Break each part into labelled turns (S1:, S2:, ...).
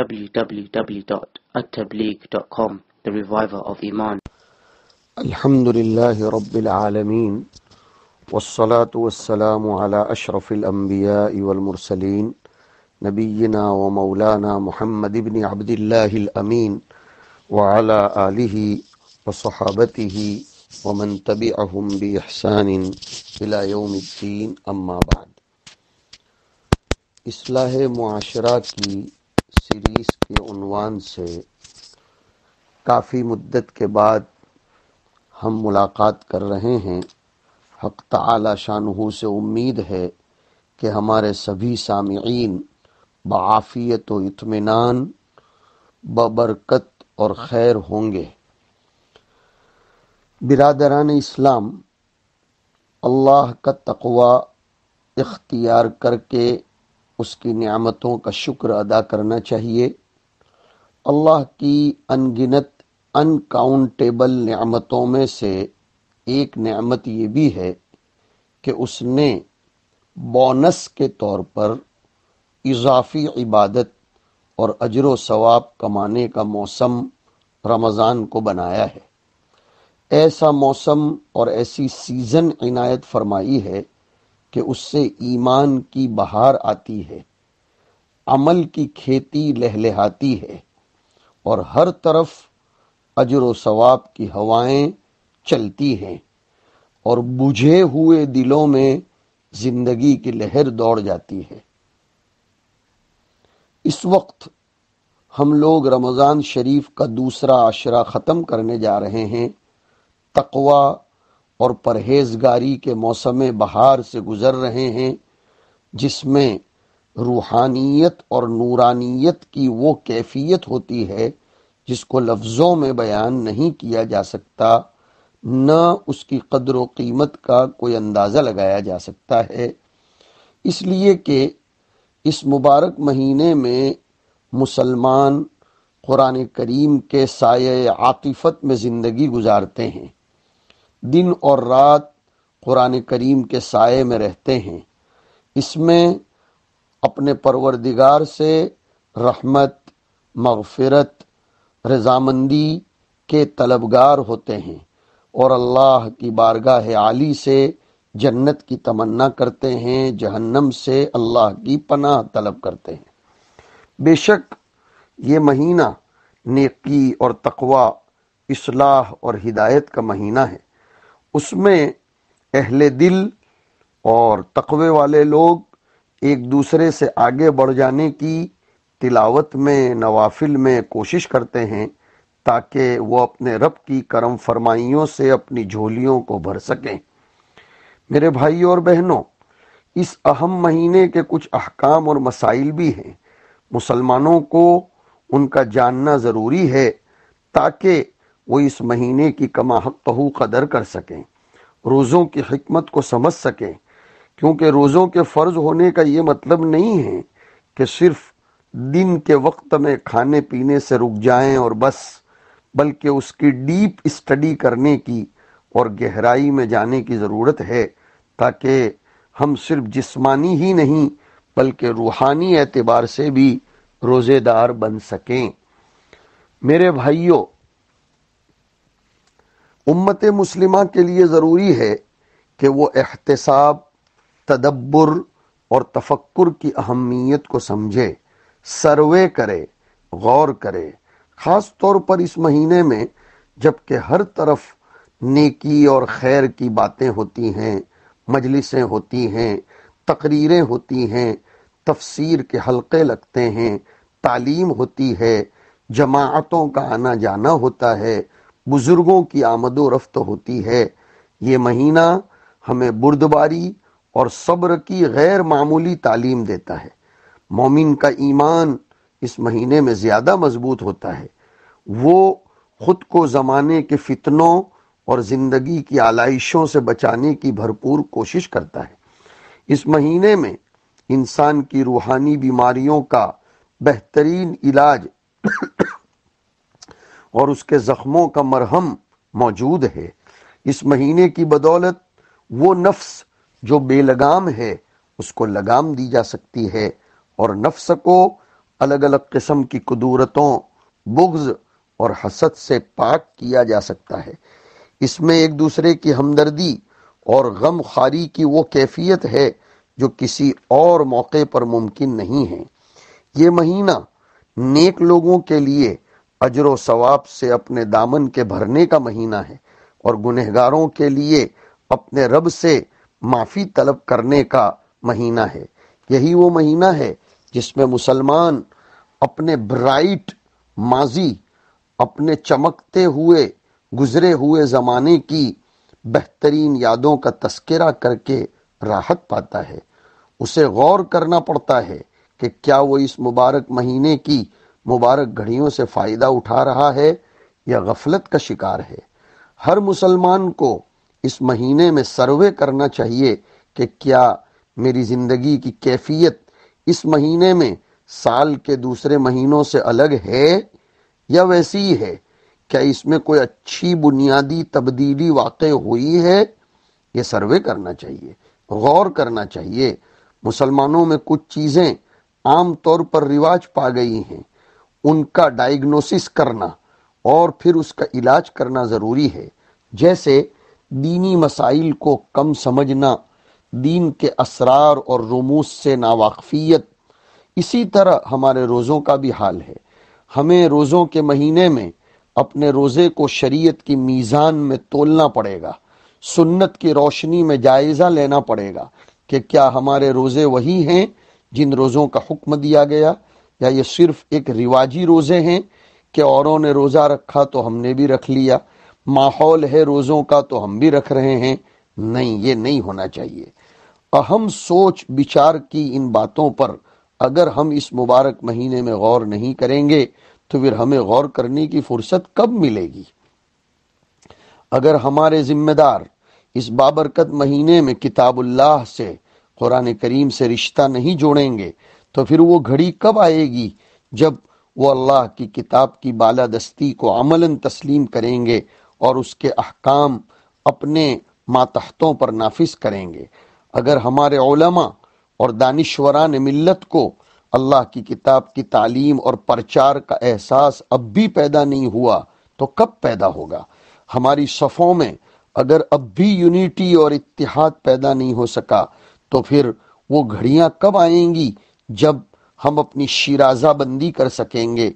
S1: www.attableek.com The Reviver of Iman الحمد لله رب العالمين والصلاة والسلام على أشرف الأنبياء والمرسلين نبينا ومولانا محمد بن عبد الله الأمين وعلى آله وصحابته ومن تبعهم بإحسان إلى يوم الدين أما بعد इसलाह माशरा की series के उनवान से काफ़ी मुद्दत के बाद हम मुलाकात कर रहे हैं हक तला शानहू से उम्मीद है कि हमारे सभी सामीन बाफ़ियत व इतमान बबरकत और खैर होंगे बिरादरान इस्लाम अल्लाह का तकवा इख्तियार करके उसकी नियामतों का शुक्र अदा करना चाहिए अल्लाह की अनगिनत अनकाउंटेबल नियामतों में से एक नियामत ये भी है कि उसने बोनस के तौर पर इजाफी इबादत और अजर सवाब कमाने का मौसम रमज़ान को बनाया है ऐसा मौसम और ऐसी सीज़न इनायत फरमाई है कि उससे ईमान की बहार आती है अमल की खेती लहलहाती है और हर तरफ अजर व सवाब की हवाएं चलती हैं और बुझे हुए दिलों में जिंदगी की लहर दौड़ जाती है इस वक्त हम लोग रमज़ान शरीफ का दूसरा आशरा ख़त्म करने जा रहे हैं तकवा और परहेजगारी के मौसम बहार से गुजर रहे हैं जिसमें रूहानियत और नूरानियत की वो कैफियत होती है जिसको लफ्ज़ों में बयान नहीं किया जा सकता न उसकी कदर कीमत का कोई अंदाज़ा लगाया जा सकता है इसलिए कि इस मुबारक महीने में मुसलमान कुरान करीम के साय आतिफत में ज़िंदगी गुजारते हैं दिन और रात कुरान करीम के साय में रहते हैं इसमें अपने परवरदिगार से रहमत मगफरत रजामंदी के तलबगार होते हैं और अल्लाह की बारगाह आली से जन्नत की तमन्ना करते हैं जहन्नम से अल्लाह की पनाह तलब करते हैं बेशक ये महीना नेकी और तकवा इसलाह और हिदायत का महीना है उसमें अहले दिल और तकवे वाले लोग एक दूसरे से आगे बढ़ जाने की तिलावत में नवाफिल में कोशिश करते हैं ताकि वो अपने रब की करम फरमाइयों से अपनी झोलियों को भर सकें मेरे भाई और बहनों इस अहम महीने के कुछ अहकाम और मसाइल भी हैं मुसलमानों को उनका जानना ज़रूरी है ताकि वो इस महीने की कमाहतहू कदर कर सकें रोज़ों की हमत को समझ सकें क्योंकि रोज़ों के फ़र्ज होने का ये मतलब नहीं है कि सिर्फ दिन के वक्त में खाने पीने से रुक जाएं और बस बल्कि उसकी डीप स्टडी करने की और गहराई में जाने की ज़रूरत है ताकि हम सिर्फ जिस्मानी ही नहीं बल्कि रूहानी एतबार से भी रोज़ेदार बन सकें मेरे भाइयों उम्मत मुस्लिमा के लिए ज़रूरी है कि वो एहतसाब तदब्बर और तफक्र की अहमियत को समझे सर्वे करे गौर करे ख़ास तौर पर इस महीने में जबकि हर तरफ नेकी और खैर की बातें होती हैं मजलिसें होती हैं तकरीरें होती हैं तफसीर के हल्के लगते हैं तालीम होती है जमातों का आना जाना होता है बुजुर्गों की आमदो रफ्त होती है ये महीना हमें बुर्दबारी और सब्र की गैर मामूली तालीम देता है मोमिन का ईमान इस महीने में ज़्यादा मजबूत होता है वो खुद को ज़माने के फितनों और ज़िंदगी की आलाइशों से बचाने की भरपूर कोशिश करता है इस महीने में इंसान की रूहानी बीमारियों का बेहतरीन इलाज और उसके जख्मों का मरहम मौजूद है इस महीने की बदौलत वो नफ्स जो बेलगाम है उसको लगाम दी जा सकती है और नफ्स को अलग अलग किस्म की कुदूरतों बुग्ज और हसद से पाक किया जा सकता है इसमें एक दूसरे की हमदर्दी और गम खारी की वो कैफियत है जो किसी और मौके पर मुमकिन नहीं है ये महीना नेक लोगों के लिए अजर सवाब से अपने दामन के भरने का महीना है और गुनहगारों के लिए अपने रब से माफ़ी तलब करने का महीना है यही वो महीना है जिसमें मुसलमान अपने ब्राइट माजी अपने चमकते हुए गुजरे हुए ज़माने की बेहतरीन यादों का तस्करा करके राहत पाता है उसे गौर करना पड़ता है कि क्या वो इस मुबारक महीने की मुबारक घड़ियों से फ़ायदा उठा रहा है या गफलत का शिकार है हर मुसलमान को इस महीने में सर्वे करना चाहिए कि क्या मेरी ज़िंदगी की कैफियत इस महीने में साल के दूसरे महीनों से अलग है या वैसी ही है क्या इसमें कोई अच्छी बुनियादी तब्दीली वाक़ हुई है ये सर्वे करना चाहिए गौर करना चाहिए मुसलमानों में कुछ चीज़ें आम तौर पर रिवाज पा गई हैं उनका डायग्नोसिस करना और फिर उसका इलाज करना ज़रूरी है जैसे दीनी मसाइल को कम समझना दीन के असरार और रमूस से नावाकफियत इसी तरह हमारे रोज़ों का भी हाल है हमें रोज़ों के महीने में अपने रोज़े को शरीयत की मीज़ान में तोलना पड़ेगा सुन्नत की रोशनी में जायज़ा लेना पड़ेगा कि क्या हमारे रोज़े वही हैं जिन रोज़ों का हुक्म दिया गया या ये सिर्फ एक रिवाजी रोज़े हैं कि औरों ने रोज़ा रखा तो हमने भी रख लिया माहौल है रोज़ों का तो हम भी रख रहे हैं नहीं ये नहीं होना चाहिए अहम सोच विचार की इन बातों पर अगर हम इस मुबारक महीने में गौर नहीं करेंगे तो फिर हमें गौर करने की फुर्सत कब मिलेगी अगर हमारे जिम्मेदार इस बाबरकत महीने में किताबुल्लाह से कुरान करीम से रिश्ता नहीं जोड़ेंगे तो फिर वो घड़ी कब आएगी जब वो अल्लाह की किताब की बालादस्ती को अमलन तस्लीम करेंगे और उसके अहकाम अपने मातहतों पर नाफिस करेंगे अगर हमारे ओलमा और दानश्वरान मिलत को अल्लाह की किताब की तालीम और प्रचार का एहसास अब भी पैदा नहीं हुआ तो कब पैदा होगा हमारी सफ़ों में अगर अब भी यूनिटी और इतिहाद पैदा नहीं हो सका तो फिर वो घड़ियां कब आएंगी जब हम अपनी शिराजा बंदी कर सकेंगे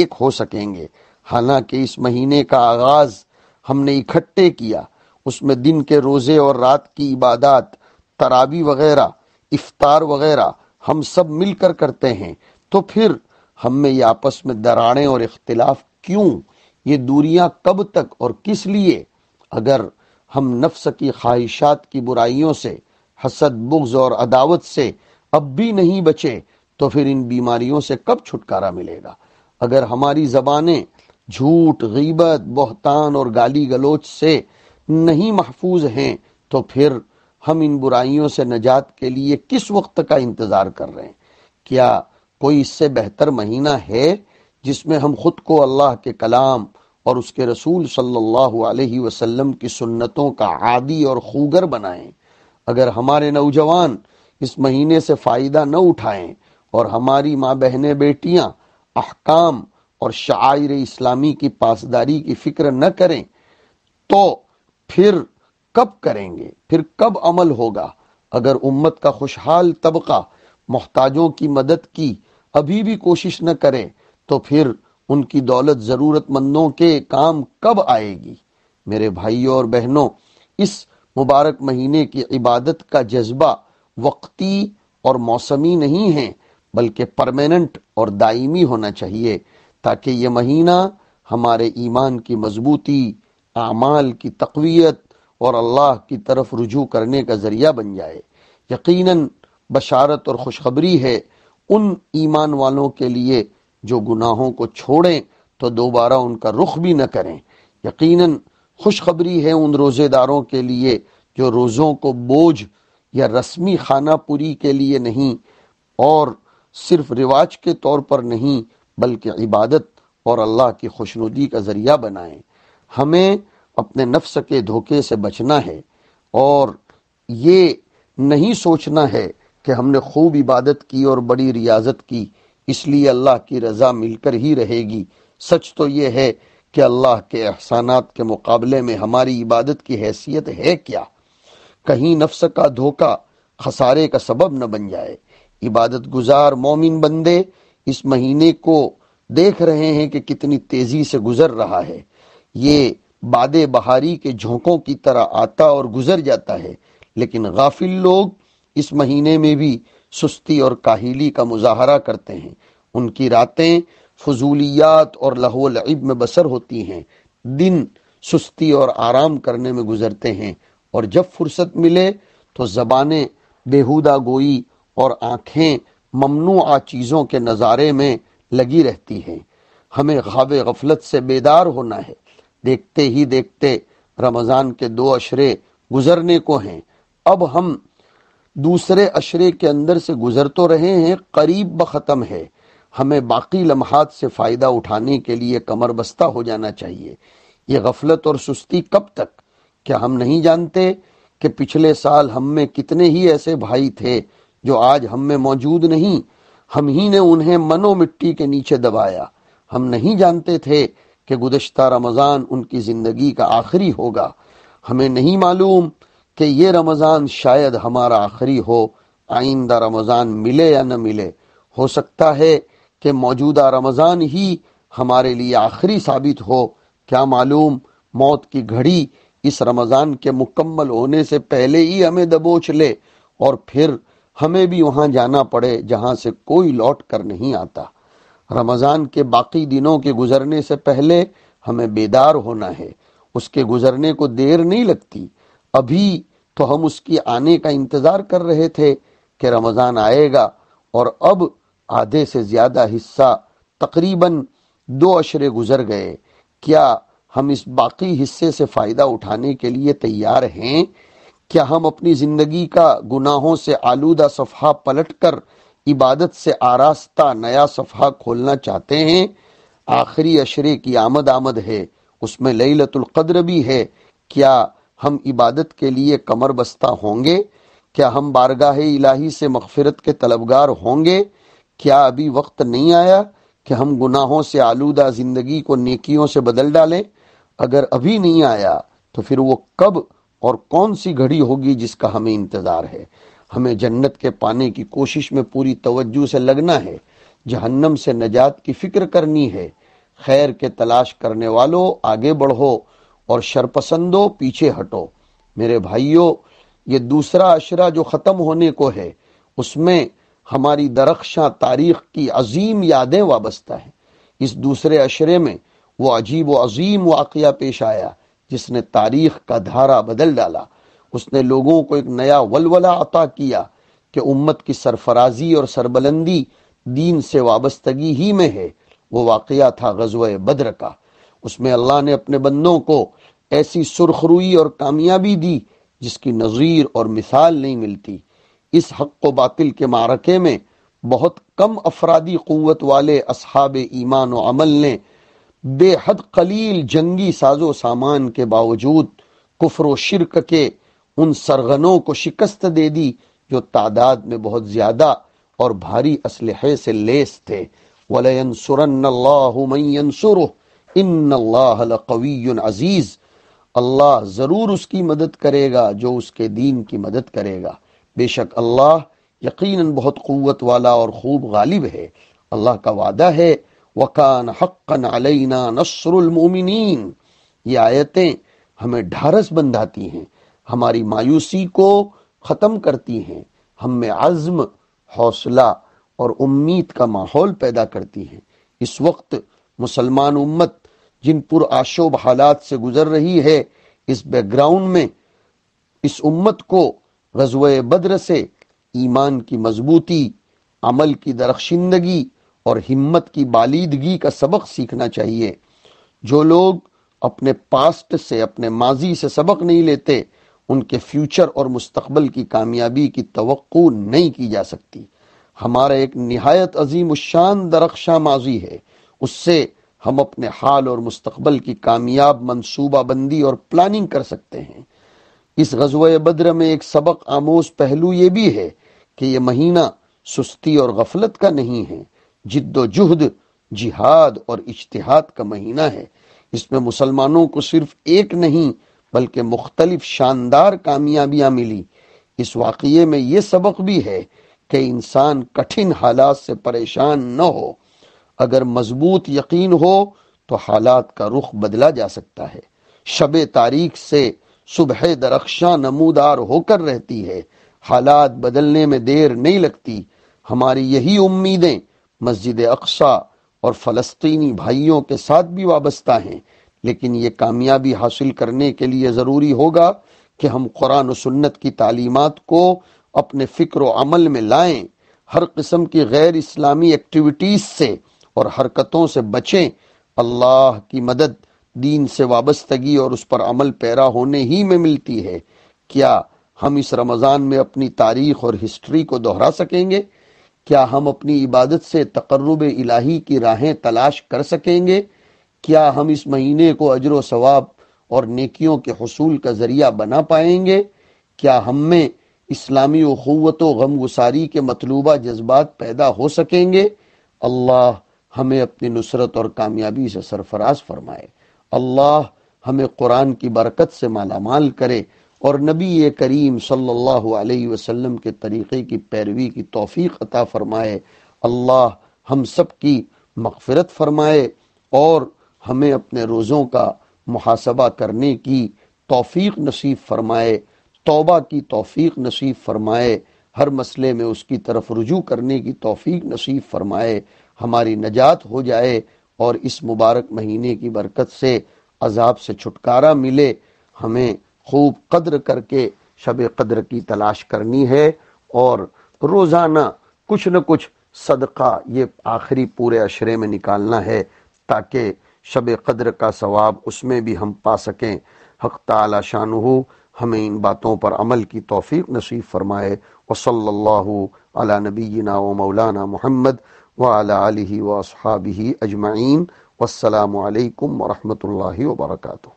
S1: एक हो सकेंगे हालांकि इस महीने का आगाज हमने इकट्ठे किया उसमें दिन के रोज़े और रात की इबादत तरावी वगैरह इफ्तार वगैरह हम सब मिलकर करते हैं तो फिर हम में ये आपस में दराड़ें और इख्तिलाफ क्यों ये दूरियां कब तक और किस लिए अगर हम नफ्स की ख्वाहिशात की बुराइयों से हसद बुग्ज और अदावत से अब भी नहीं बचे तो फिर इन बीमारियों से कब छुटकारा मिलेगा अगर हमारी जबानें झूठ गीबत बहतान और गाली गलोच से नहीं महफूज हैं तो फिर हम इन बुराइयों से नजात के लिए किस वक्त का इंतज़ार कर रहे हैं क्या कोई इससे बेहतर महीना है जिसमें हम खुद को अल्लाह के कलाम और उसके रसूल सल्लल्लाहु अलैहि वसल्लम की सुन्नतों का आदि और खूगर बनाएं अगर हमारे नौजवान इस महीने से फ़ायदा न उठाएं और हमारी माँ बहने बेटियां अहकाम और शायर इस्लामी की पासदारी की फिक्र न करें तो फिर कब करेंगे फिर कब अमल होगा अगर उम्मत का खुशहाल तबका मोहताजों की मदद की अभी भी कोशिश न करे तो फिर उनकी दौलत ज़रूरतमंदों के काम कब आएगी मेरे भाइयों और बहनों इस मुबारक महीने की इबादत का जज्बा वक्ती और मौसमी नहीं है बल्कि परमानेंट और दायमी होना चाहिए ताकि ये महीना हमारे ईमान की मजबूती आमाल की तकवीत और अल्लाह की तरफ रुजू करने का ज़रिया बन जाए यकीनन बशारत और खुशखबरी है उन ईमान वालों के लिए जो गुनाहों को छोड़ें तो दोबारा उनका रुख भी न करें यकीनन खुशखबरी है उन रोज़ेदारों के लिए जो रोज़ों को बोझ या रस्मी खानापुरी के लिए नहीं और सिर्फ रिवाज के तौर पर नहीं बल्कि इबादत और अल्लाह की खुशनुदी का ज़रिया बनाएं हमें अपने नफ्स के धोखे से बचना है और ये नहीं सोचना है कि हमने खूब इबादत की और बड़ी रियाजत की इसलिए अल्लाह की रज़ा मिलकर ही रहेगी सच तो ये है कि अल्लाह के एहसानात के मुकाबले में हमारी इबादत की हैसियत है क्या कहीं नफ्स का धोखा खसारे का सबब न बन जाए इबादत गुजार मोमिन बंदे इस महीने को देख रहे हैं कि कितनी तेजी से गुजर रहा है ये बाद बहारी के झोंकों की तरह आता और गुजर जाता है लेकिन गाफिल लोग इस महीने में भी सुस्ती और काहिली का मुजाहरा करते हैं उनकी रातें फजूलियात और लहोलब में बसर होती हैं दिन सुस्ती और आराम करने में गुजरते हैं और जब फुर्सत मिले तो जबाने बेहुदा गोई और आंखें ममनू चीज़ों के नज़ारे में लगी रहती हैं हमें खाब गफलत से बेदार होना है देखते ही देखते रमज़ान के दो अशरे गुजरने को हैं अब हम दूसरे अशरे के अंदर से गुजर तो रहे हैं करीब ब ख़त्म है हमें बाकी लम्हात से फ़ायदा उठाने के लिए कमर बस्ता हो जाना चाहिए ये गफलत और सुस्ती कब तक क्या हम नहीं जानते कि पिछले साल हम में कितने ही ऐसे भाई थे जो आज हम में मौजूद नहीं हम ही ने उन्हें मनो मिट्टी के नीचे दबाया हम नहीं जानते थे कि गुजशत रमज़ान उनकी ज़िंदगी का आखिरी होगा हमें नहीं मालूम कि ये रमज़ान शायद हमारा आखिरी हो आइंदा रमज़ान मिले या न मिले हो सकता है कि मौजूदा रमज़ान ही हमारे लिए आखिरी साबित हो क्या मालूम मौत की घड़ी इस रमज़ान के मुकम्मल होने से पहले ही हमें दबोच ले और फिर हमें भी वहां जाना पड़े जहां से कोई लौट कर नहीं आता रमज़ान के बाकी दिनों के गुजरने से पहले हमें बेदार होना है उसके गुजरने को देर नहीं लगती अभी तो हम उसकी आने का इंतज़ार कर रहे थे कि रमज़ान आएगा और अब आधे से ज़्यादा हिस्सा तकरीबन दो अशरे गुजर गए क्या हम इस बाकी हिस्से से फ़ायदा उठाने के लिए तैयार हैं क्या हम अपनी ज़िंदगी का गुनाहों से आलूदा सफहा पलट कर इबादत से आरास्ता नया सफहा खोलना चाहते हैं आखिरी अशरे की आमद आमद है उसमें कद्र भी है क्या हम इबादत के लिए कमर बस्ता होंगे क्या हम बारगाह इलाही से मगफरत के तलबगार होंगे क्या अभी वक्त नहीं आया कि हम गुनाहों से आलूदा ज़िंदगी को नेकियों से बदल डालें अगर अभी नहीं आया तो फिर वो कब और कौन सी घड़ी होगी जिसका हमें इंतज़ार है हमें जन्नत के पाने की कोशिश में पूरी तवज्जो से लगना है जहन्नम से नजात की फिक्र करनी है खैर के तलाश करने वालों आगे बढ़ो और शरपसंदो पीछे हटो मेरे भाइयों ये दूसरा अशरा जो ख़त्म होने को है उसमें हमारी दरख्शा तारीख की अजीम यादें वाबस्ता है इस दूसरे अशरे में वो अजीब व अजीम वाक़ पेश आया जिसने तारीख का धारा बदल डाला उसने लोगों को एक नया वलवला अता किया कि उम्मत की सरफराजी और सरबलंदी दीन से वाबस्तगी ही में है वो वाक़ था गजव बद्र का उसमें अल्लाह ने अपने बंदों को ऐसी सुरखरुई और कामयाबी दी जिसकी नज़ीर और मिसाल नहीं मिलती इस हक व बातिल के मारके में बहुत कम अफरादी क़वत वाले असहाब ईमान अमल ने बेहद कलील जंगी साजो सामान के बावजूद कुफर शिरक के उन सरगनों को शिकस्त दे दी जो तादाद में बहुत ज्यादा और भारी असलहे से लेस थे अजीज अल्लाह ज़रूर उसकी मदद करेगा जो उसके दीन की मदद करेगा बेशक अल्लाह यकीनन बहुत क़वत वाला और खूब गालिब है अल्लाह का वादा है वकान हक्कन अलैना नसरमिन ये आयतें हमें ढारस बंधाती हैं हमारी मायूसी को ख़त्म करती हैं हम में आज़म हौसला और उम्मीद का माहौल पैदा करती हैं इस वक्त मुसलमान उम्मत जिन पुर आशोब हालात से गुजर रही है इस बैकग्राउंड में इस उम्मत को गजव बद्र से ईमान की मजबूती अमल की दरख्शिंदगी और हिम्मत की बालीदगी का सबक सीखना चाहिए जो लोग अपने पास्ट से अपने माजी से सबक नहीं लेते उनके फ्यूचर और मुस्तकबल की कामयाबी की तो नहीं की जा सकती हमारा एक नहायत अजीम शान दरख्शा माजी है उससे हम अपने हाल और मुस्तकबल की कामयाब मनसूबा बंदी और प्लानिंग कर सकते हैं इस गजव बद्र में एक सबक आमोज पहलू ये भी है कि यह महीना सुस्ती और गफलत का नहीं है जिद्दोजहद जिहाद और इश्तिहाद का महीना है इसमें मुसलमानों को सिर्फ एक नहीं बल्कि मुख्तलिफ शानदार कामयाबियां मिली इस वाकये में यह सबक भी है कि इंसान कठिन हालात से परेशान न हो अगर मजबूत यकीन हो तो हालात का रुख बदला जा सकता है शब तारीख से सुबह दरख्शा नमूदार होकर रहती है हालात बदलने में देर नहीं लगती हमारी यही उम्मीदें मस्जिद अक्सा और फ़लस्तीनी भाइयों के साथ भी वाबस्ता हैं लेकिन ये कामयाबी हासिल करने के लिए ज़रूरी होगा कि हम कुरान सुन्नत की तालीमत को अपने फ़िक्र अमल में लाएं हर किस्म की गैर इस्लामी एक्टिविटीज़ से और हरकतों से बचें अल्लाह की मदद दीन से वाबस्तगी और उस पर अमल पैरा होने ही में मिलती है क्या हम इस रमज़ान में अपनी तारीख और हिस्ट्री को दोहरा सकेंगे क्या हम अपनी इबादत से तकर्रब इलाही की राहें तलाश कर सकेंगे क्या हम इस महीने को अजर सवाब और नेकियों के हसूल का ज़रिया बना पाएंगे क्या हम में इस्लामी अखवत व गमगुसारी के मतलूबा जज्बात पैदा हो सकेंगे अल्लाह हमें अपनी नुसरत और कामयाबी से सरफराज फरमाए अल्लाह हमें कुरान की बरकत से मालामाल करे और नबी करीम सल्लल्लाहु अलैहि वसल्लम के तरीक़े की पैरवी की तोफ़ी अता फ़रमाए अल्लाह हम सब की मगफ़रत फ़रमाए और हमें अपने रोज़ों का मुहासबा करने की तोफ़ी नसीब फ़रमाए तोबा की तोफ़ी नसीब फ़रमाए हर मसले में उसकी तरफ रुजू करने की तोफ़ी नसीब फ़रमाए हमारी नजात हो जाए और इस मुबारक महीने की बरकत से अजाब से छुटकारा मिले हमें खूब कद्र करके शब कद्र की तलाश करनी है और रोज़ाना कुछ न कुछ सदका ये आखिरी पूरे अशरे में निकालना है ताकि शब कद्र का सवाब उसमें भी हम पा सकें हक ताला शाह हमें इन बातों पर अमल की तोफ़ी नसीब फरमाए वसल्ला नबीना व मौलाना मोहम्मद वाल व अजमाइन वालकम वरहमल वर्का